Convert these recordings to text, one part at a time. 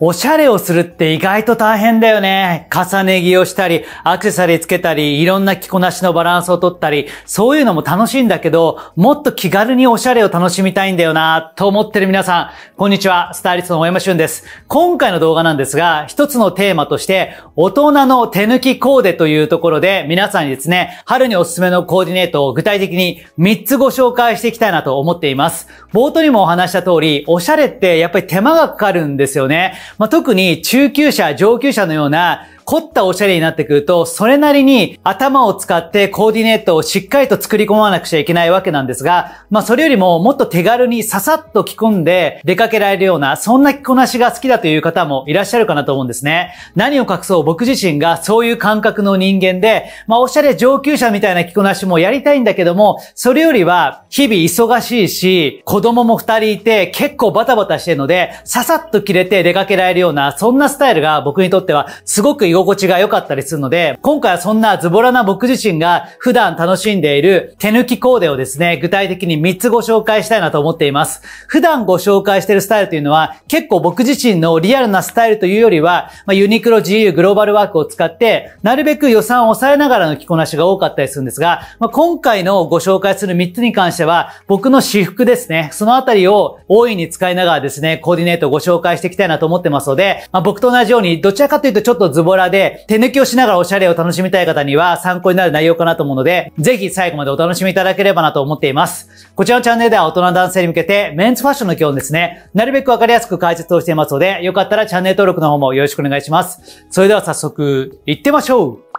おしゃれをするって意外と大変だよね。重ね着をしたり、アクセサリーつけたり、いろんな着こなしのバランスをとったり、そういうのも楽しいんだけど、もっと気軽におしゃれを楽しみたいんだよな、と思ってる皆さん。こんにちは、スタイリストの大山俊です。今回の動画なんですが、一つのテーマとして、大人の手抜きコーデというところで、皆さんにですね、春におすすめのコーディネートを具体的に3つご紹介していきたいなと思っています。冒頭にもお話した通り、おしゃれってやっぱり手間がかかるんですよね。まあ、特に中級者、上級者のような凝ったおしゃれになってくると、それなりに頭を使ってコーディネートをしっかりと作り込まなくちゃいけないわけなんですが、まあそれよりももっと手軽にささっと着込んで出かけられるような、そんな着こなしが好きだという方もいらっしゃるかなと思うんですね。何を隠そう僕自身がそういう感覚の人間で、まあおしゃれ上級者みたいな着こなしもやりたいんだけども、それよりは日々忙しいし、子供も二人いて結構バタバタしてるので、ささっと着れて出かけられるような、そんなスタイルが僕にとってはすごく居心地が良かったりするので、今回はそんなズボラな僕自身が普段楽しんでいる手抜きコーデをですね、具体的に3つご紹介したいなと思っています。普段ご紹介しているスタイルというのは、結構僕自身のリアルなスタイルというよりは、まあ、ユニクロ GU グローバルワークを使って、なるべく予算を抑えながらの着こなしが多かったりするんですが、まあ、今回のご紹介する3つに関しては、僕の私服ですね、そのあたりを大いに使いながらですね、コーディネートをご紹介していきたいなと思ってますので、まあ、僕と同じように、どちらかというとちょっとズボララで手抜きをしながらおしゃれを楽しみたい方には参考になる内容かなと思うので、ぜひ最後までお楽しみいただければなと思っています。こちらのチャンネルでは大人男性に向けてメンズファッションの基本ですね、なるべくわかりやすく解説をしていますので、よかったらチャンネル登録の方もよろしくお願いします。それでは早速、行ってみましょう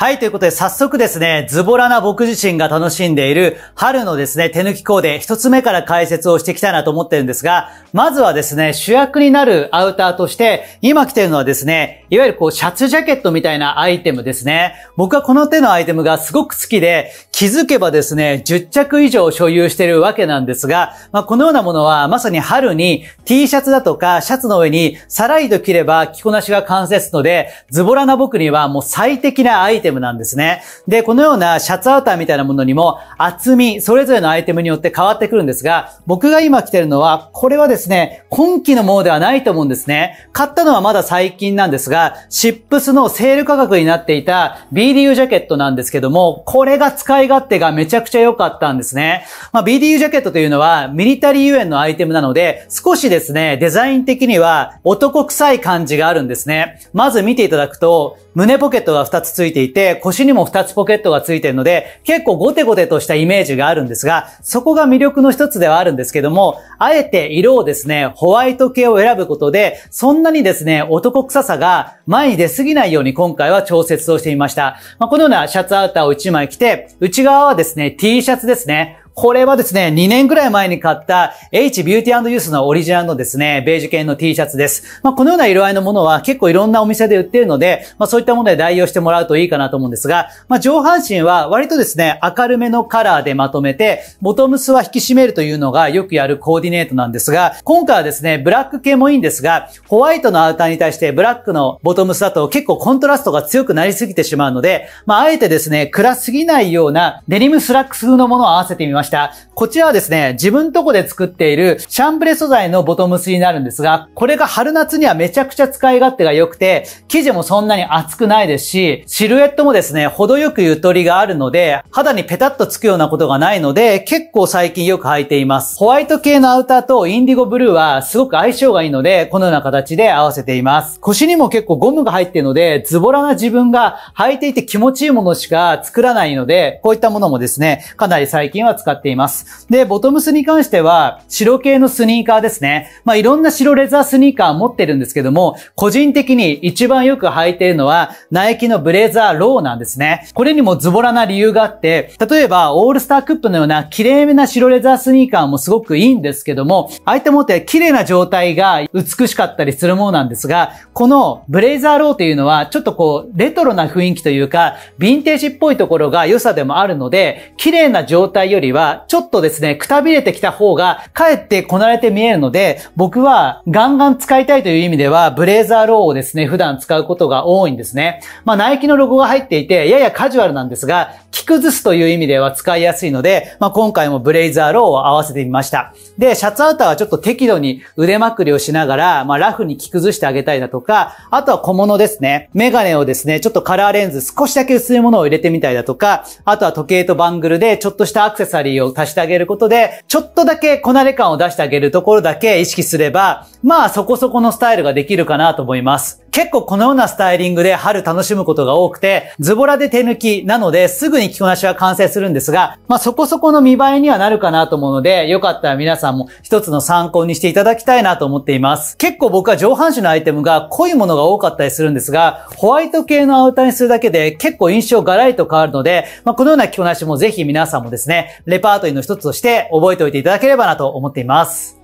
はい、ということで早速ですね、ズボラな僕自身が楽しんでいる春のですね、手抜きコーデ一つ目から解説をしていきたいなと思ってるんですが、まずはですね、主役になるアウターとして、今着てるのはですね、いわゆるこうシャツジャケットみたいなアイテムですね。僕はこの手のアイテムがすごく好きで、気づけばですね、10着以上所有してるわけなんですが、まあ、このようなものはまさに春に T シャツだとかシャツの上にさらりと着れば着こなしが完成するので、ズボラな僕にはもう最適なアイテムテムなんですね。で、このようなシャツアウターみたいなものにも厚み、それぞれのアイテムによって変わってくるんですが、僕が今着てるのは、これはですね、今季のものではないと思うんですね。買ったのはまだ最近なんですが、シップスのセール価格になっていた BDU ジャケットなんですけども、これが使い勝手がめちゃくちゃ良かったんですね。まあ、BDU ジャケットというのはミリタリーゆえのアイテムなので、少しですね、デザイン的には男臭い感じがあるんですね。まず見ていただくと、胸ポケットが2つついていて、て、腰にも2つポケットがついてるので、結構ゴテゴテとしたイメージがあるんですが、そこが魅力の一つではあるんですけども、あえて色をですね、ホワイト系を選ぶことで、そんなにですね、男臭さが前に出すぎないように今回は調節をしてみました。まあ、このようなシャツアウターを1枚着て、内側はですね、T シャツですね。これはですね、2年ぐらい前に買った H Beauty Youth のオリジナルのですね、ベージュ系の T シャツです。まあ、このような色合いのものは結構いろんなお店で売ってるので、まあ、そういったもので代用してもらうといいかなと思うんですが、まあ、上半身は割とですね、明るめのカラーでまとめて、ボトムスは引き締めるというのがよくやるコーディネートなんですが、今回はですね、ブラック系もいいんですが、ホワイトのアウターに対してブラックのボトムスだと結構コントラストが強くなりすぎてしまうので、まあ、あえてですね、暗すぎないようなデニムスラックス風のものを合わせてみました。した。こちらはですね、自分とこで作っているシャンブレ素材のボトムスになるんですが、これが春夏にはめちゃくちゃ使い勝手が良くて、生地もそんなに厚くないですし、シルエットもですね、程よくゆとりがあるので、肌にペタッとつくようなことがないので、結構最近よく履いています。ホワイト系のアウターとインディゴブルーはすごく相性がいいので、このような形で合わせています。腰にも結構ゴムが入っているので、ズボラな自分が履いていて気持ちいいものしか作らないので、こういったものもですね、かなり最近は使ってっています。で、ボトムスに関しては、白系のスニーカーですね。まあ、いろんな白レザースニーカー持ってるんですけども、個人的に一番よく履いているのは、ナイキのブレザーローなんですね。これにもズボラな理由があって、例えば、オールスタークップのような綺麗めな白レザースニーカーもすごくいいんですけども、相手持って綺麗な状態が美しかったりするものなんですが、このブレザーローというのは、ちょっとこう、レトロな雰囲気というか、ヴィンテージっぽいところが良さでもあるので、綺麗な状態よりは、ちょっとですね、くたびれてきた方が、かえってこなれて見えるので、僕はガンガン使いたいという意味では、ブレーザーローをですね、普段使うことが多いんですね。まあ、ナイキのロゴが入っていて、ややカジュアルなんですが、着崩すという意味では使いやすいので、まあ、今回もブレイザーローを合わせてみました。で、シャツアウターはちょっと適度に腕まくりをしながら、まあ、ラフに着崩してあげたりだとか、あとは小物ですね。メガネをですね、ちょっとカラーレンズ少しだけ薄いものを入れてみたりだとか、あとは時計とバングルでちょっとしたアクセサリーりを足してあげることで、ちょっとだけこなれ感を出してあげるところだけ意識すれば、まあそこそこのスタイルができるかなと思います。結構このようなスタイリングで春楽しむことが多くて、ズボラで手抜きなのですぐに着こなしは完成するんですが、まあ、そこそこの見栄えにはなるかなと思うので、よかったら皆さんも一つの参考にしていただきたいなと思っています。結構僕は上半身のアイテムが濃いものが多かったりするんですが、ホワイト系のアウターにするだけで結構印象がらりと変わるので、まあ、このような着こなしもぜひ皆さんもですね、レパートリーの一つとして覚えておいていただければなと思っています。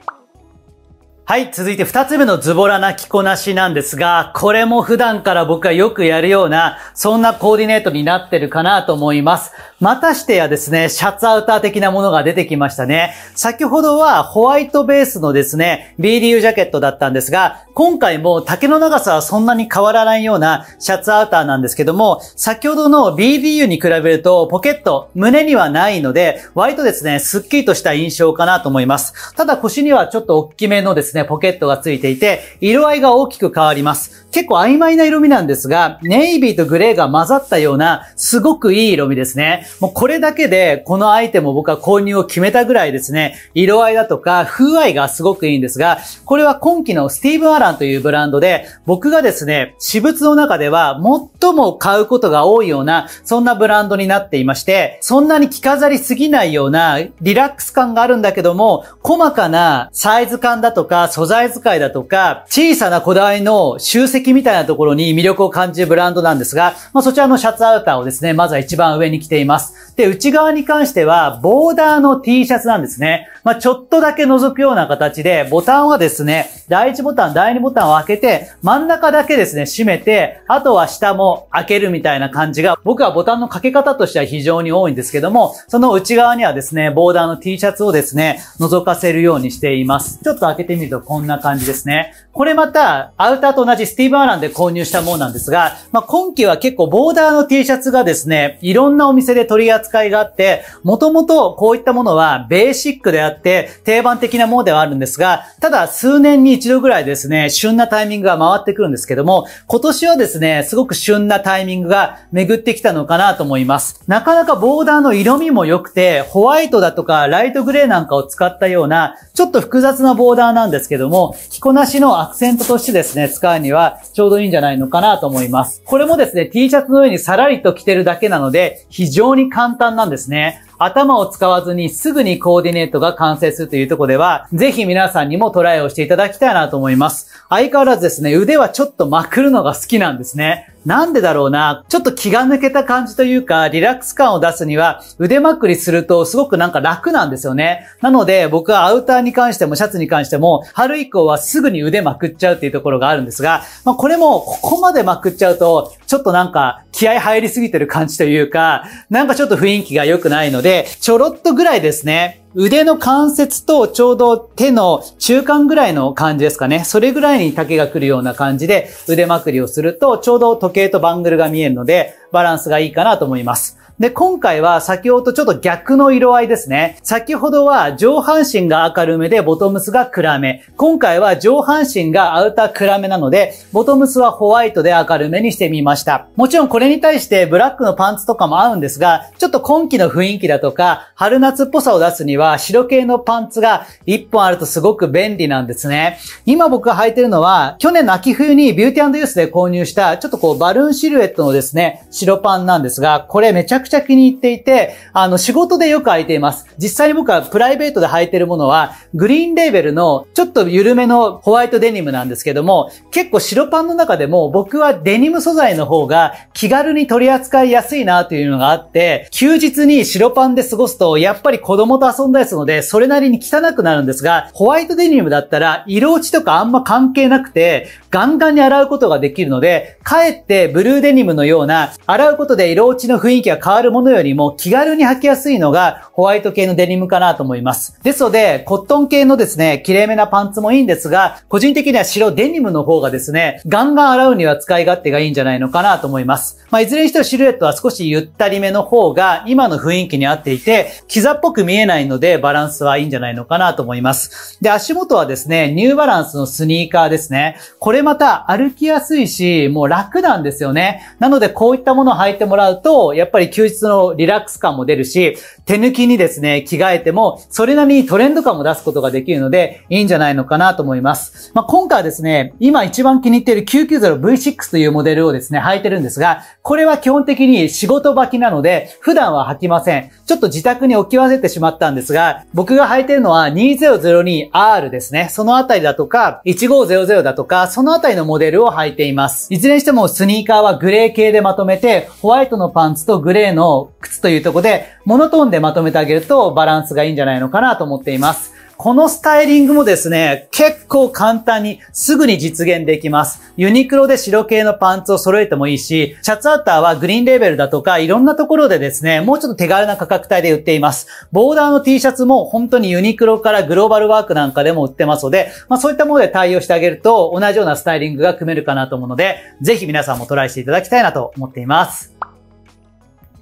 はい、続いて二つ目のズボラな着こなしなんですが、これも普段から僕がよくやるような、そんなコーディネートになってるかなと思います。またしてやですね、シャツアウター的なものが出てきましたね。先ほどはホワイトベースのですね、BDU ジャケットだったんですが、今回も丈の長さはそんなに変わらないようなシャツアウターなんですけども、先ほどの BDU に比べるとポケット、胸にはないので、割とですね、スッキリとした印象かなと思います。ただ腰にはちょっと大きめのですね、ね、ポケットがついていて、色合いが大きく変わります。結構曖昧な色味なんですが、ネイビーとグレーが混ざったような、すごくいい色味ですね。もうこれだけで、このアイテムを僕は購入を決めたぐらいですね、色合いだとか、風合いがすごくいいんですが、これは今季のスティーブン・アランというブランドで、僕がですね、私物の中では最も買うことが多いような、そんなブランドになっていまして、そんなに着飾りすぎないような、リラックス感があるんだけども、細かなサイズ感だとか、素材使いだとか、小さなこだわりの集積みたいなところに魅力を感じるブランドなんですが、まあ、そちらのシャツアウターをですね、まずは一番上に着ています。で、内側に関しては、ボーダーの T シャツなんですね。まあ、ちょっとだけ覗くような形で、ボタンはですね、第1ボタン、第2ボタンを開けて、真ん中だけですね、閉めて、あとは下も開けるみたいな感じが、僕はボタンのかけ方としては非常に多いんですけども、その内側にはですね、ボーダーの T シャツをですね、覗かせるようにしています。ちょっと開けてみるとど、こんな感じですね。これまた、アウターと同じスティーブ・アランで購入したものなんですが、まあ、今季は結構ボーダーの T シャツがですね、いろんなお店で取り扱いがあって、もともとこういったものはベーシックであって、定番的なものではあるんですが、ただ数年に一度ぐらいですね、旬なタイミングが回ってくるんですけども、今年はですね、すごく旬なタイミングが巡ってきたのかなと思います。なかなかボーダーの色味も良くて、ホワイトだとかライトグレーなんかを使ったような、ちょっと複雑なボーダーなんですですけども、着こなしのアクセントとしてですね、使うにはちょうどいいんじゃないのかなと思います。これもですね、T シャツの上にさらりと着てるだけなので、非常に簡単なんですね。頭を使わずにすぐにコーディネートが完成するというとこでは、ぜひ皆さんにもトライをしていただきたいなと思います。相変わらずですね、腕はちょっとまくるのが好きなんですね。なんでだろうな。ちょっと気が抜けた感じというか、リラックス感を出すには、腕まくりするとすごくなんか楽なんですよね。なので、僕はアウターに関してもシャツに関しても、春以降はすぐに腕まくっちゃうっていうところがあるんですが、まあこれも、ここまでまくっちゃうと、ちょっとなんか気合入りすぎてる感じというか、なんかちょっと雰囲気が良くないので、で、ちょろっとぐらいですね、腕の関節とちょうど手の中間ぐらいの感じですかね。それぐらいに丈が来るような感じで腕まくりをするとちょうど時計とバングルが見えるのでバランスがいいかなと思います。で、今回は先ほどとちょっと逆の色合いですね。先ほどは上半身が明るめでボトムスが暗め。今回は上半身がアウター暗めなので、ボトムスはホワイトで明るめにしてみました。もちろんこれに対してブラックのパンツとかも合うんですが、ちょっと今季の雰囲気だとか、春夏っぽさを出すには白系のパンツが1本あるとすごく便利なんですね。今僕が履いてるのは、去年の秋冬にビューティーユースで購入した、ちょっとこうバルーンシルエットのですね、白パンなんですが、これめちゃくくちゃ気に入っていて、あの、仕事でよく履いています。実際に僕はプライベートで履いてるものは、グリーンレーベルのちょっと緩めのホワイトデニムなんですけども、結構白パンの中でも僕はデニム素材の方が気軽に取り扱いやすいなというのがあって、休日に白パンで過ごすと、やっぱり子供と遊んだりするので、それなりに汚くなるんですが、ホワイトデニムだったら、色落ちとかあんま関係なくて、ガンガンに洗うことができるので、かえってブルーデニムのような、洗うことで色落ちの雰囲気が変わあるものよりも気軽に履きやすいのがホワイト系のデニムかなと思います。ですので、コットン系のですね、綺麗めなパンツもいいんですが、個人的には白デニムの方がですね、ガンガン洗うには使い勝手がいいんじゃないのかなと思います。まあ、いずれにしてもシルエットは少しゆったりめの方が今の雰囲気に合っていて、膝っぽく見えないのでバランスはいいんじゃないのかなと思います。で、足元はですね、ニューバランスのスニーカーですね。これまた歩きやすいし、もう楽なんですよね。なのでこういったものを履いてもらうと、やっぱり休休日のリラックス感も出るし、手抜きにですね、着替えても、それなりにトレンド感も出すことができるので、いいんじゃないのかなと思います。まあ、今回はですね、今一番気に入っている 990V6 というモデルをですね、履いてるんですが、これは基本的に仕事履きなので、普段は履きません。ちょっと自宅に置き忘れてしまったんですが、僕が履いてるのは 2002R ですね。そのあたりだとか、1500だとか、そのあたりのモデルを履いています。いずれにしてもスニーカーはグレー系でまとめて、ホワイトのパンツとグレーの靴というとこで、モノトーンででまとめてあげるとバランスがいいんじゃないのかなと思っています。このスタイリングもですね、結構簡単にすぐに実現できます。ユニクロで白系のパンツを揃えてもいいし、シャツアウターはグリーンレーベルだとかいろんなところでですね、もうちょっと手軽な価格帯で売っています。ボーダーの T シャツも本当にユニクロからグローバルワークなんかでも売ってますので、まあそういったもので対応してあげると同じようなスタイリングが組めるかなと思うので、ぜひ皆さんもトライしていただきたいなと思っています。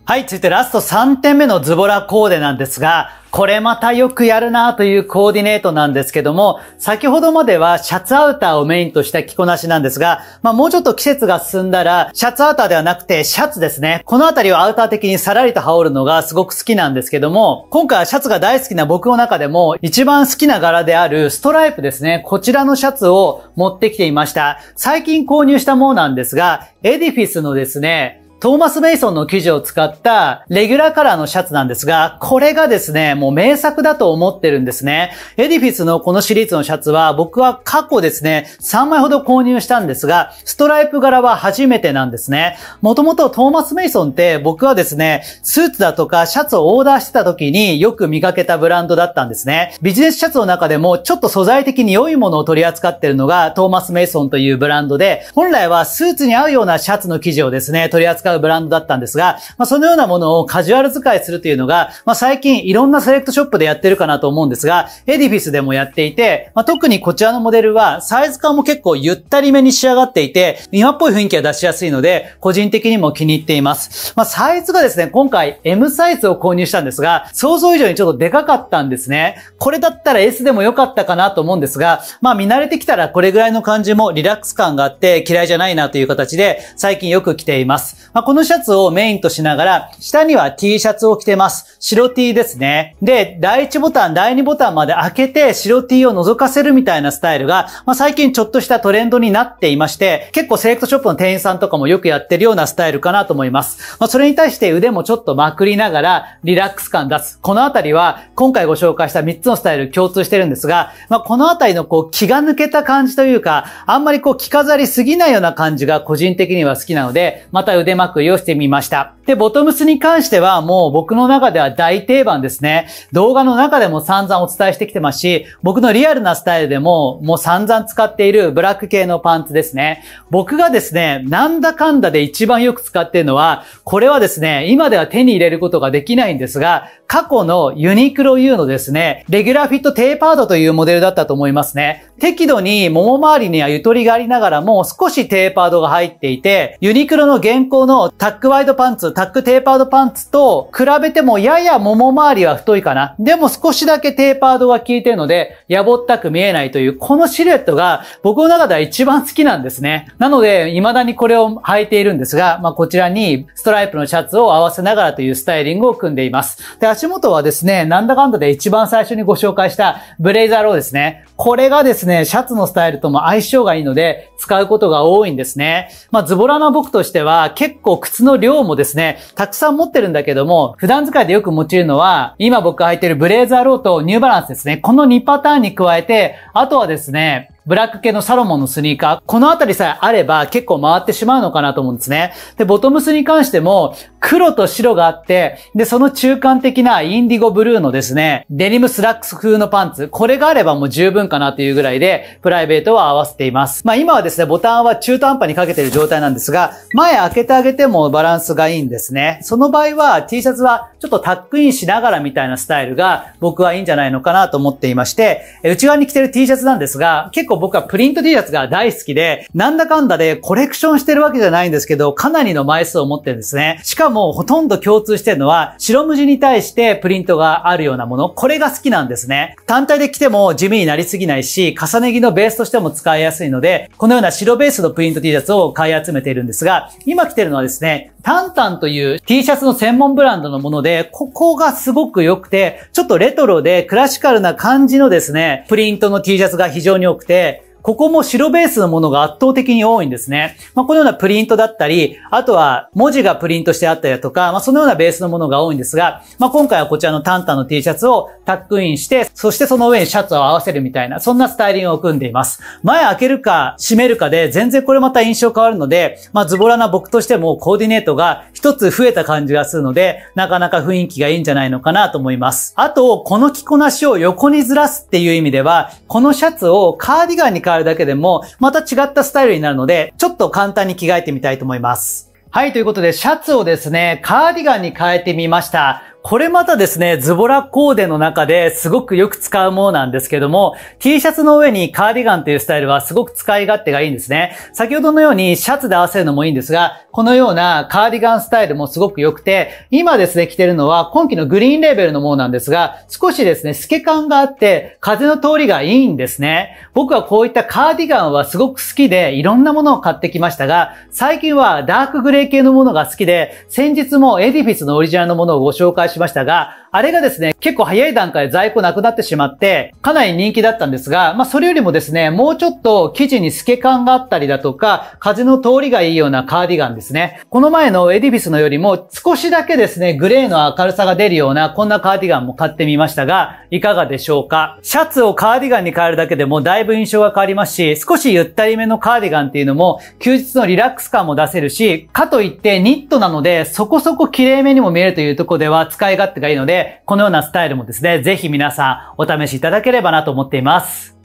はい、続いてラスト3点目のズボラコーデなんですが、これまたよくやるなというコーディネートなんですけども、先ほどまではシャツアウターをメインとした着こなしなんですが、まあもうちょっと季節が進んだら、シャツアウターではなくてシャツですね。このあたりをアウター的にさらりと羽織るのがすごく好きなんですけども、今回はシャツが大好きな僕の中でも一番好きな柄であるストライプですね。こちらのシャツを持ってきていました。最近購入したものなんですが、エディフィスのですね、トーマス・メイソンの生地を使ったレギュラーカラーのシャツなんですが、これがですね、もう名作だと思ってるんですね。エディフィスのこのシリーズのシャツは僕は過去ですね、3枚ほど購入したんですが、ストライプ柄は初めてなんですね。もともとトーマス・メイソンって僕はですね、スーツだとかシャツをオーダーしてた時によく磨けたブランドだったんですね。ビジネスシャツの中でもちょっと素材的に良いものを取り扱ってるのがトーマス・メイソンというブランドで、本来はスーツに合うようなシャツの生地をですね、取り扱うブランドだったんですが、まあ、そのようなものをカジュアル使いするというのが、まあ、最近いろんなセレクトショップでやってるかなと思うんですが、エディフィスでもやっていて、まあ、特にこちらのモデルはサイズ感も結構ゆったりめに仕上がっていて、今っぽい雰囲気が出しやすいので、個人的にも気に入っています。まあ、サイズがですね、今回 M サイズを購入したんですが、想像以上にちょっとでかかったんですね。これだったら S でも良かったかなと思うんですが、まあ見慣れてきたらこれぐらいの感じもリラックス感があって嫌いじゃないなという形で最近よく着ています。まあ、このシャツをメインとしながら、下には T シャツを着てます。白 T ですね。で、第1ボタン、第2ボタンまで開けて、白 T を覗かせるみたいなスタイルが、まあ、最近ちょっとしたトレンドになっていまして、結構セレクトショップの店員さんとかもよくやってるようなスタイルかなと思います。まあ、それに対して腕もちょっとまくりながら、リラックス感出す。このあたりは、今回ご紹介した3つのスタイル共通してるんですが、まあ、このあたりのこう、気が抜けた感じというか、あんまりこう、着飾りすぎないような感じが個人的には好きなので、また腕まく用意してみました。で、ボトムスに関してはもう僕の中では大定番ですね。動画の中でも散々お伝えしてきてますし、僕のリアルなスタイルでももう散々使っているブラック系のパンツですね。僕がですね、なんだかんだで一番よく使っているのは、これはですね、今では手に入れることができないんですが、過去のユニクロ U のですね、レギュラーフィットテーパードというモデルだったと思いますね。適度に桃周りにはゆとりがありながらも少しテーパードが入っていて、ユニクロの現行ののタックワイドパンツ、タックテーパードパンツと比べてもややもも周りは太いかな。でも少しだけテーパードが効いてるので、やぼったく見えないという、このシルエットが僕の中では一番好きなんですね。なので、未だにこれを履いているんですが、まあ、こちらにストライプのシャツを合わせながらというスタイリングを組んでいます。で、足元はですね、なんだかんだで一番最初にご紹介したブレイザーローですね。これがですね、シャツのスタイルとも相性がいいので、使うことが多いんですね。まあ、ズボラな僕としては、結構靴の量もですね、たくさん持ってるんだけども、普段使いでよく用いるのは、今僕が履いてるブレーザーローとニューバランスですね。この2パターンに加えて、あとはですね、ブラック系のサロモンのスニーカー、このあたりさえあれば結構回ってしまうのかなと思うんですね。で、ボトムスに関しても黒と白があって、で、その中間的なインディゴブルーのですね、デニムスラックス風のパンツ、これがあればもう十分かなというぐらいで、プライベートは合わせています。まあ今はですね、ボタンは中途半端にかけてる状態なんですが、前開けてあげてもバランスがいいんですね。その場合は T シャツはちょっとタックインしながらみたいなスタイルが僕はいいんじゃないのかなと思っていまして、内側に着てる T シャツなんですが、結構構僕はプリント T シャツが大好きで、なんだかんだでコレクションしてるわけじゃないんですけど、かなりの枚数を持ってるんですね。しかもほとんど共通してるのは、白無地に対してプリントがあるようなもの、これが好きなんですね。単体で着ても地味になりすぎないし、重ね着のベースとしても使いやすいので、このような白ベースのプリント T シャツを買い集めているんですが、今着てるのはですね、タンタンという T シャツの専門ブランドのもので、ここがすごく良くて、ちょっとレトロでクラシカルな感じのですね、プリントの T シャツが非常に多くて、ここも白ベースのものが圧倒的に多いんですね。まあ、このようなプリントだったり、あとは文字がプリントしてあったりだとか、まあ、そのようなベースのものが多いんですが、まあ、今回はこちらのタンタンの T シャツをタックインして、そしてその上にシャツを合わせるみたいな、そんなスタイリングを組んでいます。前開けるか閉めるかで全然これまた印象変わるので、まあ、ズボラな僕としてもコーディネートが一つ増えた感じがするので、なかなか雰囲気がいいんじゃないのかなと思います。あと、この着こなしを横にずらすっていう意味では、このシャツをカーディガンに変変わるだけでも、また違ったスタイルになるので、ちょっと簡単に着替えてみたいと思います。はい、ということで、シャツをですね、カーディガンに変えてみました。これまたですね、ズボラコーデの中ですごくよく使うものなんですけども、T シャツの上にカーディガンというスタイルはすごく使い勝手がいいんですね。先ほどのようにシャツで合わせるのもいいんですが、このようなカーディガンスタイルもすごく良くて、今ですね、着てるのは今季のグリーンレーベルのものなんですが、少しですね、透け感があって風の通りがいいんですね。僕はこういったカーディガンはすごく好きで、いろんなものを買ってきましたが、最近はダークグレー系のものが好きで、先日もエディフィスのオリジナルのものをご紹介しましたが、あれがですね、結構早い段階で在庫なくなってしまって、かなり人気だったんですが、まあそれよりもですね、もうちょっと生地に透け感があったりだとか、風の通りがいいようなカーディガンですね。この前のエディフィスのよりも少しだけですね、グレーの明るさが出るような、こんなカーディガンも買ってみましたが、いかがでしょうかシャツをカーディガンに変えるだけでもだいぶ印象が変わりますし、少しゆったりめのカーディガンっていうのも、休日のリラックス感も出せるし、かといってニットなので、そこそこ綺麗めにも見えるというとこでは使い勝手がいいので、で、このようなスタイルもですね、ぜひ皆さんお試しいただければなと思っています。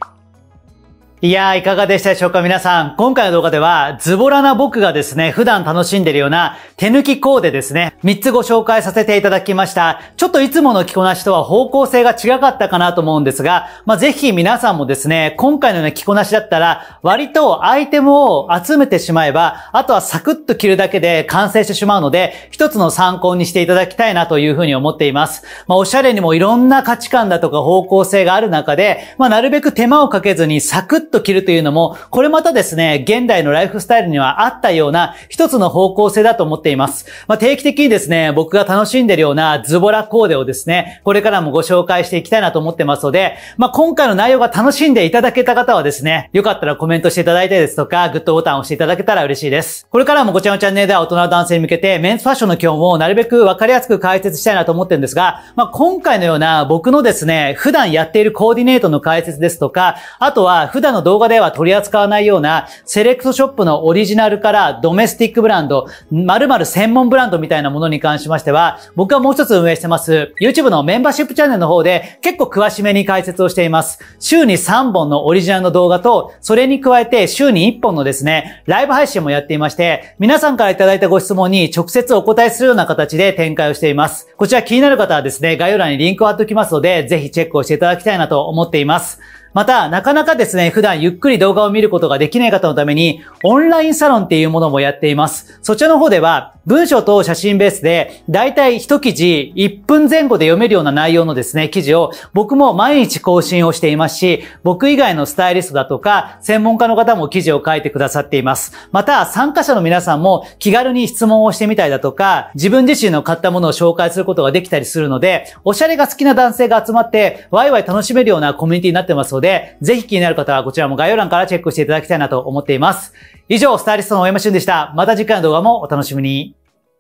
いやー、いかがでしたでしょうか皆さん。今回の動画では、ズボラな僕がですね、普段楽しんでるような手抜きコーデですね、3つご紹介させていただきました。ちょっといつもの着こなしとは方向性が違かったかなと思うんですが、まあ、ぜひ皆さんもですね、今回のね、着こなしだったら、割とアイテムを集めてしまえば、あとはサクッと着るだけで完成してしまうので、一つの参考にしていただきたいなというふうに思っています。まあ、おしゃれにもいろんな価値観だとか方向性がある中で、まあ、なるべく手間をかけずにサクッッと着るというのも、これまたですね、現代のライフスタイルにはあったような一つの方向性だと思っています。まあ、定期的にですね、僕が楽しんでるようなズボラコーデをですね、これからもご紹介していきたいなと思ってますので、まあ、今回の内容が楽しんでいただけた方はですね、よかったらコメントしていただいてですとか、グッドボタンを押していただけたら嬉しいです。これからもこちらのチャンネルでは大人の男性に向けて、メンズファッションの基本をなるべくわかりやすく解説したいなと思ってるんですが、まあ、今回のような僕のですね、普段やっているコーディネートの解説ですとか、あとは普段のの動画では取り扱わないような、セレクトショップのオリジナルからドメスティックブランド、まる専門ブランドみたいなものに関しましては、僕はもう一つ運営してます。YouTube のメンバーシップチャンネルの方で結構詳しめに解説をしています。週に3本のオリジナルの動画と、それに加えて週に1本のですね、ライブ配信もやっていまして、皆さんからいただいたご質問に直接お答えするような形で展開をしています。こちら気になる方はですね、概要欄にリンクを貼っておきますので、ぜひチェックをしていただきたいなと思っています。また、なかなかですね、普段ゆっくり動画を見ることができない方のために、オンラインサロンっていうものもやっています。そちらの方では、文章と写真ベースで、だいたい一記事1分前後で読めるような内容のですね、記事を僕も毎日更新をしていますし、僕以外のスタイリストだとか、専門家の方も記事を書いてくださっています。また、参加者の皆さんも気軽に質問をしてみたりだとか、自分自身の買ったものを紹介することができたりするので、おしゃれが好きな男性が集まって、ワイワイ楽しめるようなコミュニティになってますので、ぜひ気になる方はこちらも概要欄からチェックしていただきたいなと思っています。以上、スタイリストの大山俊でした。また次回の動画もお楽しみに。